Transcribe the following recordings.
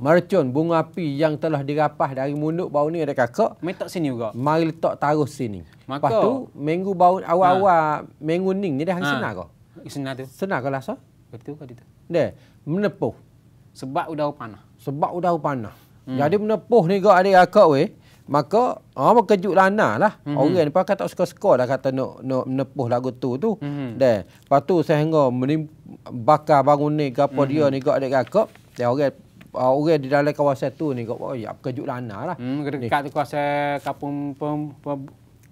Mercun bunga api yang telah dirapah dari munduk bau ni ada kakak. Mari letak sini juga. Mari letak taruh sini. Maka, Lepas tu, minggu bau awal-awal ha. minggu ni dah hang ha. senar kau? Senar tu. Senar kau rasa? Betul ke itu. Dia, menepuh. Sebab udara panah. Sebab udara panah. Hmm. Jadi menepuh ni gak ada kakak weh. Maka, oh ha, pun kejut lana lah. Mm-hmm. Orang ni pakai tak suka-suka dah kata nak, nak menepuh lagu tu tu. Mm-hmm. Dan, lepas tu saya hengar menim- bakar bangun ni kapal mm-hmm. dia ni gak? adik kakak. Dan orang uh, orang di dalam kawasan tu ni kau oh, ya kejut lah anak lah. Hmm, dekat tu kawasan kampung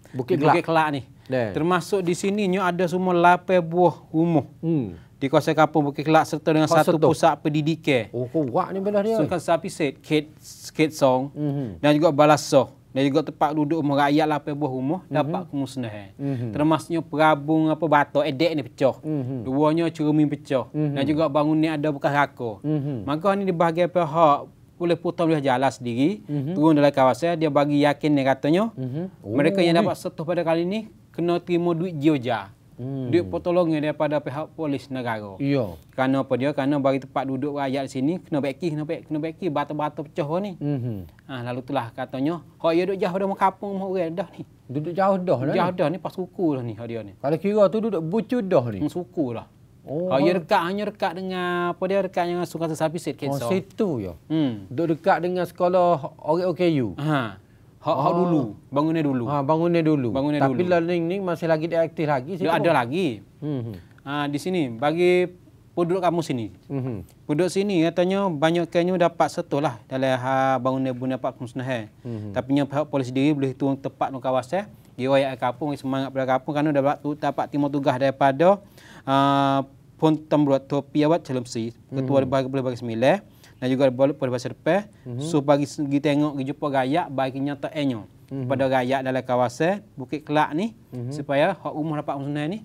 Bukit, Bukit Kelak, Kelak ni. Yeah. Termasuk di sini ni ada semua lapai buah rumah. Hmm. Di kawasan kampung Bukit Kelak serta dengan kawasan satu tu. pusat pendidikan. Oh, kuat ni belah dia. Sungkan Sapisit, kids Kate Song mm-hmm. dan juga Balasoh dan juga tempat duduk merayat lah apa buah rumah mm-hmm. dapat kemusnahan. Mm-hmm. Termasuknya perabung apa batu edek ni pecah. Mm-hmm. Duanya cermin pecah mm-hmm. dan juga bangunan ada bekas raka. Mm-hmm. Maka ni di bahagian pihak boleh potong dia jalan sendiri mm-hmm. turun dalam kawasan dia bagi yakin ni katanya mm-hmm. oh, mereka yang oh. dapat setuh pada kali ini kena terima duit jiojah. Hmm. Duit pertolongan daripada pihak polis negara. Ya. Kerana apa dia? Kerana bagi tempat duduk rakyat sini, kena beki, kena beki, kena beki, batu-batu pecah ni. Mhm. Ah, Ha, lalu itulah katanya, kalau dia ya duduk jauh dah kampung, mau orang dah ni. Duduk jauh dah lah Jauh dah ni, pas suku lah ni. Dia ni. Kalau kira tu duduk bucu dah ni? Hmm, suku lah. Oh. Kalau dia ya dekat, hanya dekat dengan apa dia, dekat dengan suka sesapi set kesa. Oh, situ ya? Hmm. Duduk dekat dengan sekolah orang OKU? Haa. Hak hak oh. dulu, bangunnya dulu. Ha bangunnya dulu. Bangunnya Tapi dulu. learning ni masih lagi aktif lagi Dia ada lagi. Hmm, hmm. Ha, di sini bagi penduduk kamu sini. Hmm, hmm. Penduduk sini katanya banyak banyaknya dapat setulah dalam ha bangunnya bunyi dapat kamu sana. Eh. Hmm, Tapi nya pihak polis diri boleh turun tepat di kawasan. Eh. Dia ayat kampung semangat pada kampung kerana dapat tu dapat timur tugas daripada uh, ah, pun tembrot topi awak calon si ketua hmm. bagi boleh bagi sembilan. Eh dan juga pada bahasa depan mm -hmm. so bagi pergi tengok pergi jumpa rakyat baik nyata enyo mm -hmm. pada rakyat dalam kawasan Bukit Kelak ni mm -hmm. supaya hak rumah dapat musnah ni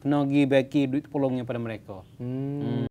kena pergi bagi duit tolongnya pada mereka mm. Mm.